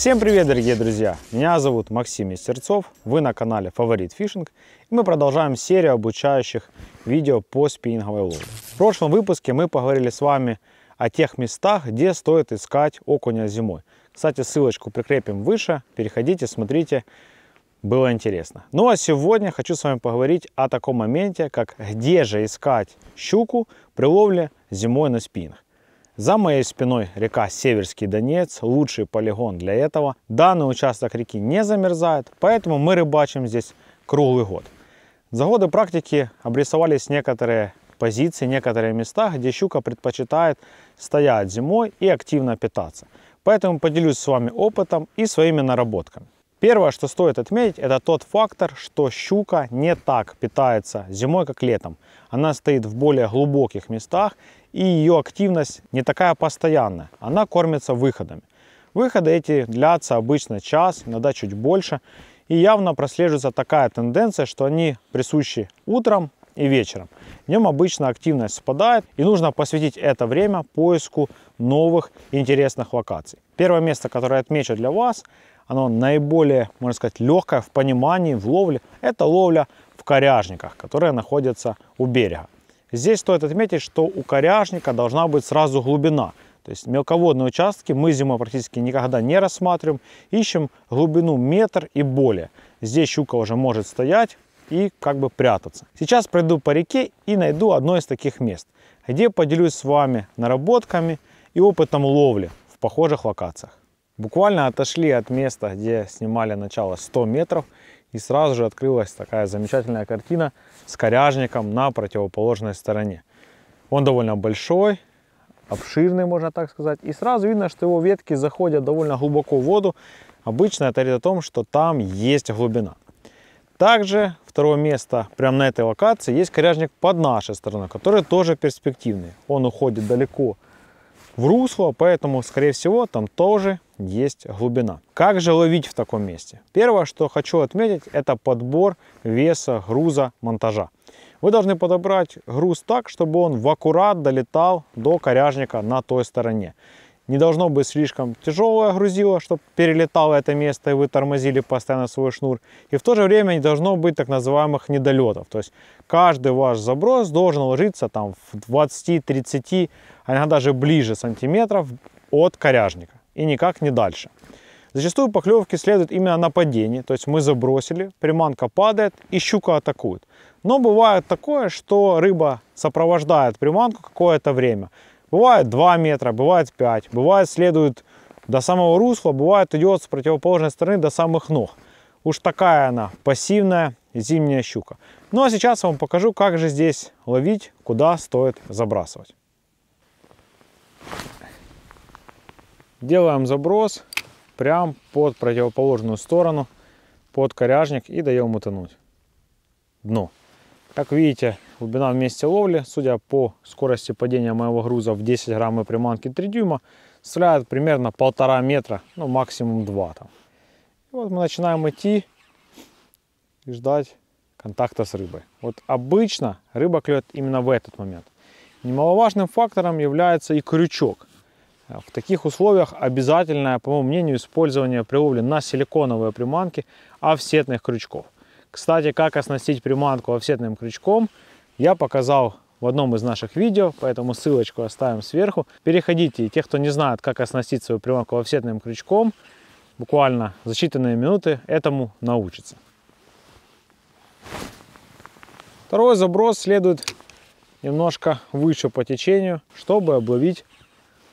Всем привет, дорогие друзья! Меня зовут Максим Истерцов, вы на канале Фаворит Фишинг, и мы продолжаем серию обучающих видео по спиннинговой ловле. В прошлом выпуске мы поговорили с вами о тех местах, где стоит искать окуня зимой. Кстати, ссылочку прикрепим выше, переходите, смотрите, было интересно. Ну а сегодня хочу с вами поговорить о таком моменте, как где же искать щуку при ловле зимой на спиннинг. За моей спиной река Северский Донец, лучший полигон для этого. Данный участок реки не замерзает, поэтому мы рыбачим здесь круглый год. За годы практики обрисовались некоторые позиции, некоторые места, где щука предпочитает стоять зимой и активно питаться. Поэтому поделюсь с вами опытом и своими наработками. Первое, что стоит отметить, это тот фактор, что щука не так питается зимой, как летом. Она стоит в более глубоких местах, и ее активность не такая постоянная. Она кормится выходами. Выходы эти длятся обычно час, иногда чуть больше. И явно прослеживается такая тенденция, что они присущи утром и вечером. Днем обычно активность спадает и нужно посвятить это время поиску новых интересных локаций. Первое место, которое отмечу для вас, оно наиболее, можно сказать, легкое в понимании, в ловле, это ловля в коряжниках, которые находятся у берега. Здесь стоит отметить, что у коряжника должна быть сразу глубина. То есть мелководные участки мы зимой практически никогда не рассматриваем. Ищем глубину метр и более. Здесь щука уже может стоять и как бы прятаться. Сейчас пройду по реке и найду одно из таких мест, где поделюсь с вами наработками и опытом ловли в похожих локациях. Буквально отошли от места, где снимали начало 100 метров, и сразу же открылась такая замечательная картина с коряжником на противоположной стороне. Он довольно большой, обширный, можно так сказать. И сразу видно, что его ветки заходят довольно глубоко в воду. Обычно это говорит о том, что там есть глубина. Также второго места, прямо на этой локации, есть коряжник под нашей стороной, который тоже перспективный. Он уходит далеко в русло, поэтому, скорее всего, там тоже есть глубина. Как же ловить в таком месте? Первое, что хочу отметить, это подбор веса, груза, монтажа. Вы должны подобрать груз так, чтобы он в аккурат долетал до коряжника на той стороне. Не должно быть слишком тяжелое грузило, чтобы перелетало это место и вы тормозили постоянно свой шнур. И в то же время не должно быть так называемых недолетов. То есть каждый ваш заброс должен ложиться там в 20-30, а иногда даже ближе сантиметров от коряжника. И никак не дальше. Зачастую поклевки следуют именно на падении, то есть мы забросили, приманка падает и щука атакует. Но бывает такое, что рыба сопровождает приманку какое-то время. Бывает 2 метра, бывает 5, бывает следует до самого русла, бывает идет с противоположной стороны до самых ног. Уж такая она пассивная зимняя щука. Ну а сейчас я вам покажу, как же здесь ловить, куда стоит забрасывать. Делаем заброс прям под противоположную сторону, под коряжник и даем утонуть дно. Как видите, глубина в месте ловли, судя по скорости падения моего груза в 10 грамм и приманки 3 дюйма, составляет примерно полтора метра, ну максимум 2 там. И вот мы начинаем идти и ждать контакта с рыбой. Вот обычно рыба клюет именно в этот момент. Немаловажным фактором является и крючок. Э, в таких условиях обязательное, по моему мнению, использование при ловле на силиконовые приманки офсетных крючков. Кстати, как оснастить приманку офсетным крючком – я показал в одном из наших видео, поэтому ссылочку оставим сверху. Переходите, и те, кто не знает, как оснастить свою приманку офсетным крючком, буквально за считанные минуты этому научится. Второй заброс следует немножко выше по течению, чтобы обловить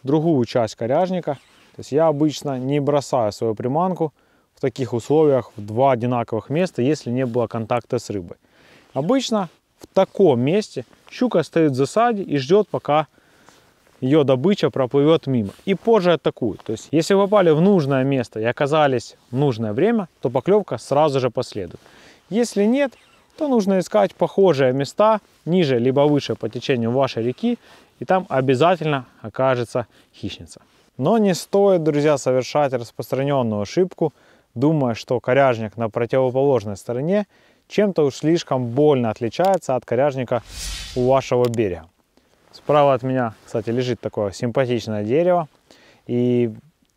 другую часть коряжника. То есть я обычно не бросаю свою приманку в таких условиях в два одинаковых места, если не было контакта с рыбой. Обычно в таком месте щука стоит в засаде и ждет, пока ее добыча проплывет мимо. И позже атакует. То есть, если попали в нужное место и оказались в нужное время, то поклевка сразу же последует. Если нет, то нужно искать похожие места ниже либо выше по течению вашей реки, и там обязательно окажется хищница. Но не стоит, друзья, совершать распространенную ошибку, думая, что коряжник на противоположной стороне чем-то уж слишком больно отличается от коряжника у вашего берега. Справа от меня, кстати, лежит такое симпатичное дерево, и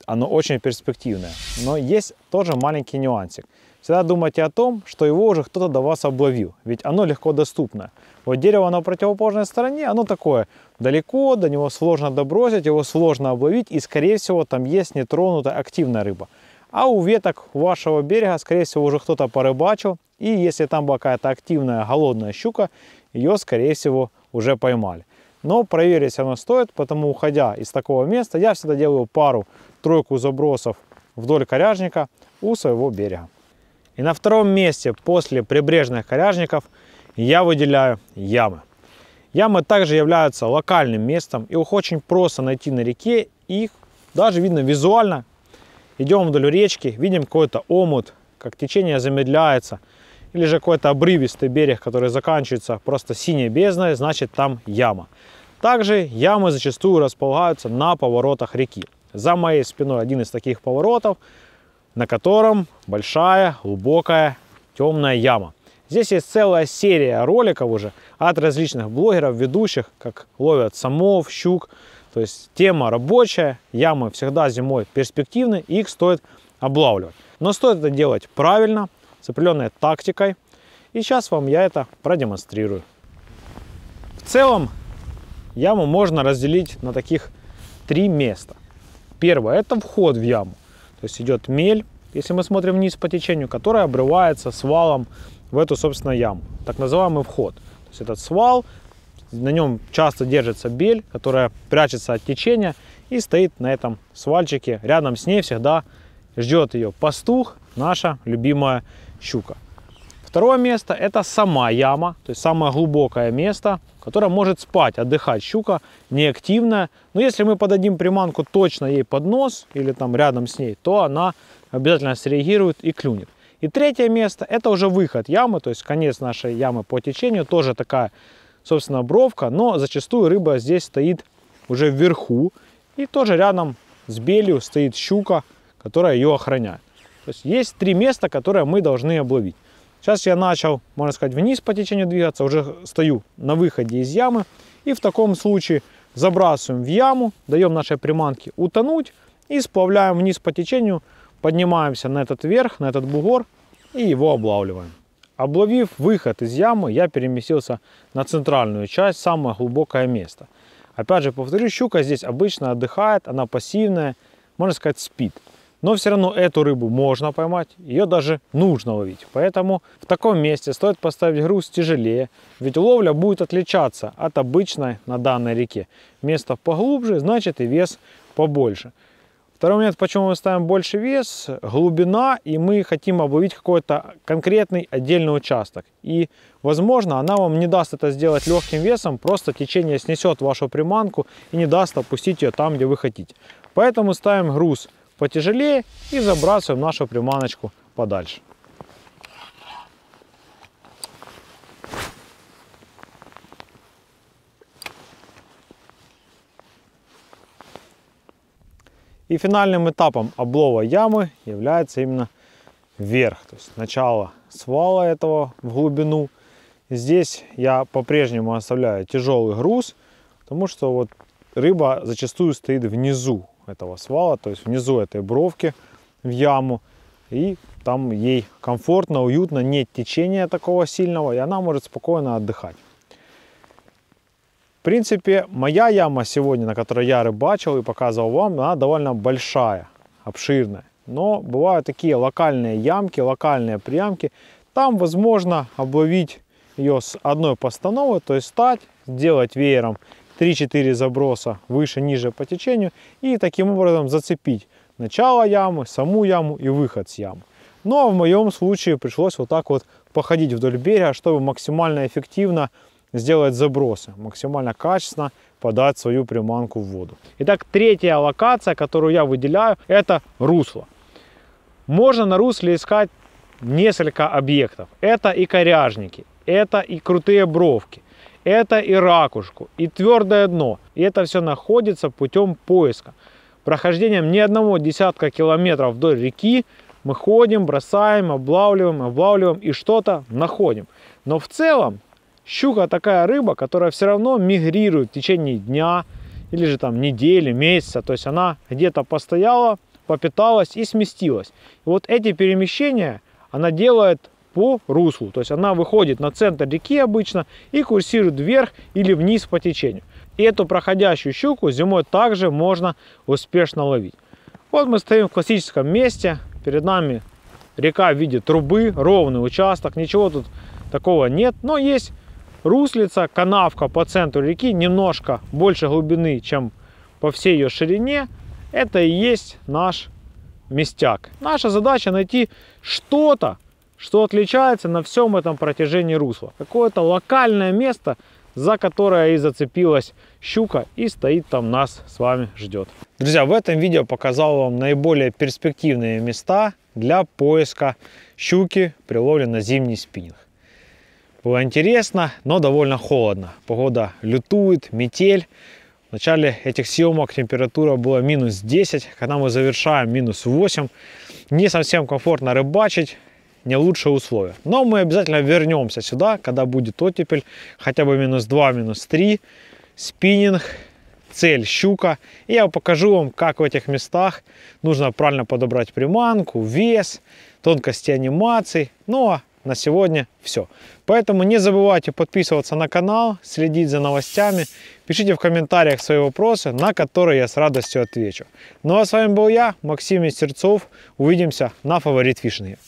оно очень перспективное. Но есть тоже маленький нюансик. Всегда думайте о том, что его уже кто-то до вас обловил, ведь оно легко доступно. Вот дерево на противоположной стороне, оно такое далеко, до него сложно добросить, его сложно обловить, и скорее всего там есть нетронутая активная рыба. А у веток вашего берега, скорее всего, уже кто-то порыбачил, и если там была какая-то активная голодная щука, ее, скорее всего, уже поймали. Но проверить оно стоит, потому уходя из такого места, я всегда делаю пару-тройку забросов вдоль коряжника у своего берега. И на втором месте после прибрежных коряжников я выделяю ямы. Ямы также являются локальным местом, и их очень просто найти на реке, их даже видно визуально. Идем вдоль речки, видим какой-то омут, как течение замедляется – или же какой-то обрывистый берег, который заканчивается просто синей бездной, значит там яма. Также ямы зачастую располагаются на поворотах реки. За моей спиной один из таких поворотов, на котором большая, глубокая, темная яма. Здесь есть целая серия роликов уже от различных блогеров, ведущих, как ловят самов, щук. То есть тема рабочая, ямы всегда зимой перспективны, их стоит облавливать. Но стоит это делать правильно, с определенной тактикой. И сейчас вам я это продемонстрирую. В целом яму можно разделить на таких три места. Первое – это вход в яму. То есть идет мель, если мы смотрим вниз по течению, которая обрывается свалом в эту, собственно, яму. Так называемый вход. То есть этот свал, на нем часто держится бель, которая прячется от течения и стоит на этом свальчике. Рядом с ней всегда ждет ее пастух, наша любимая щука. Второе место это сама яма, то есть самое глубокое место, которое может спать, отдыхать щука, неактивная. Но если мы подадим приманку точно ей под нос или там рядом с ней, то она обязательно среагирует и клюнет. И третье место это уже выход ямы, то есть конец нашей ямы по течению, тоже такая, собственно, бровка, но зачастую рыба здесь стоит уже вверху и тоже рядом с белью стоит щука, которая ее охраняет. То есть есть три места, которые мы должны обловить. Сейчас я начал, можно сказать, вниз по течению двигаться, уже стою на выходе из ямы. И в таком случае забрасываем в яму, даем нашей приманке утонуть и сплавляем вниз по течению, поднимаемся на этот верх, на этот бугор и его облавливаем. Обловив выход из ямы, я переместился на центральную часть, самое глубокое место. Опять же повторю, щука здесь обычно отдыхает, она пассивная, можно сказать, спит. Но все равно эту рыбу можно поймать, ее даже нужно ловить. Поэтому в таком месте стоит поставить груз тяжелее, ведь ловля будет отличаться от обычной на данной реке. Место поглубже, значит и вес побольше. Второй момент, почему мы ставим больше вес, глубина, и мы хотим обловить какой-то конкретный отдельный участок. И, возможно, она вам не даст это сделать легким весом, просто течение снесет вашу приманку и не даст опустить ее там, где вы хотите. Поэтому ставим груз потяжелее и забрасываем нашу приманочку подальше. И финальным этапом облова ямы является именно вверх, то есть начало свала этого в глубину. Здесь я по-прежнему оставляю тяжелый груз, потому что вот рыба зачастую стоит внизу, этого свала, то есть внизу этой бровки в яму. И там ей комфортно, уютно, нет течения такого сильного, и она может спокойно отдыхать. В принципе, моя яма сегодня, на которой я рыбачил и показывал вам, она довольно большая, обширная. Но бывают такие локальные ямки, локальные приямки. Там возможно обловить ее с одной постановы, то есть стать, сделать веером 3-4 заброса выше, ниже по течению и таким образом зацепить начало ямы, саму яму и выход с ямы. Ну а в моем случае пришлось вот так вот походить вдоль берега, чтобы максимально эффективно сделать забросы, максимально качественно подать свою приманку в воду. Итак, третья локация, которую я выделяю, это русло. Можно на русле искать несколько объектов. Это и коряжники, это и крутые бровки, это и ракушку, и твердое дно. И это все находится путем поиска. Прохождением ни одного десятка километров вдоль реки мы ходим, бросаем, облавливаем, облавливаем и что-то находим. Но в целом щука такая рыба, которая все равно мигрирует в течение дня или же там недели, месяца. То есть она где-то постояла, попиталась и сместилась. И вот эти перемещения она делает по руслу. То есть она выходит на центр реки обычно и курсирует вверх или вниз по течению. И эту проходящую щуку зимой также можно успешно ловить. Вот мы стоим в классическом месте. Перед нами река в виде трубы, ровный участок. Ничего тут такого нет. Но есть руслица, канавка по центру реки. Немножко больше глубины, чем по всей ее ширине. Это и есть наш местяк. Наша задача найти что-то, что отличается на всем этом протяжении русла. Какое-то локальное место, за которое и зацепилась щука и стоит там нас с вами ждет. Друзья, в этом видео показал вам наиболее перспективные места для поиска щуки при ловле на зимний спиннинг. Было интересно, но довольно холодно. Погода лютует, метель. В начале этих съемок температура была минус 10, когда мы завершаем минус 8. Не совсем комфортно рыбачить, не лучшие условия. Но мы обязательно вернемся сюда, когда будет оттепель, хотя бы минус 2, минус 3, спиннинг, цель щука. И я покажу вам, как в этих местах нужно правильно подобрать приманку, вес, тонкости анимации. Ну а на сегодня все. Поэтому не забывайте подписываться на канал, следить за новостями, пишите в комментариях свои вопросы, на которые я с радостью отвечу. Ну а с вами был я, Максим Сердцов. Увидимся на Фаворит Вишни".